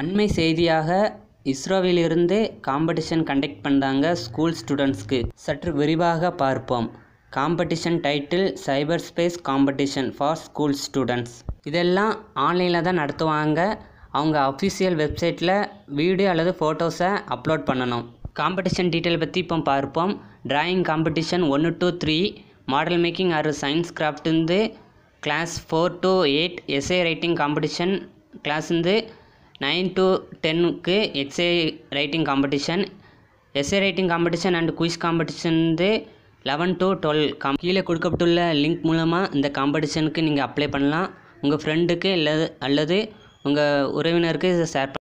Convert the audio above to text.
அண்மை செய்தியாக இஸ்ரோவிலிருந்து காம்படிஷன் கண்டக்ட் பண்ணுறாங்க ஸ்கூல் ஸ்டூடெண்ட்ஸ்க்கு சற்று விரிவாக பார்ப்போம் competition title cyber space competition for school students இதெல்லாம் ஆன்லைனில் தான் நடத்துவாங்க அவங்க அஃபிஷியல் வெப்சைட்டில் வீடியோ அல்லது ஃபோட்டோஸை அப்லோட் பண்ணணும் காம்படிஷன் டீட்டெயில் பற்றி இப்போ பார்ப்போம் ட்ராயிங் காம்படிஷன் ஒன்று டூ த்ரீ மாடல் மேக்கிங் ஆறு சயின்ஸ் கிராஃப்ட்ந்து class four to eight essay writing competition கிளாஸ்ந்து நைன் டு டென்னுக்கு essay writing competition essay writing competition and quiz competition வந்து லெவன் டு டுவெல் காம் கீழே கொடுக்கப்பட்டுள்ள லிங்க் மூலமாக இந்த காம்படிஷனுக்கு நீங்கள் அப்ளை பண்ணலாம் உங்கள் ஃப்ரெண்டுக்கு இல்லை அல்லது உங்கள் உறவினருக்கு இதை ஷேர்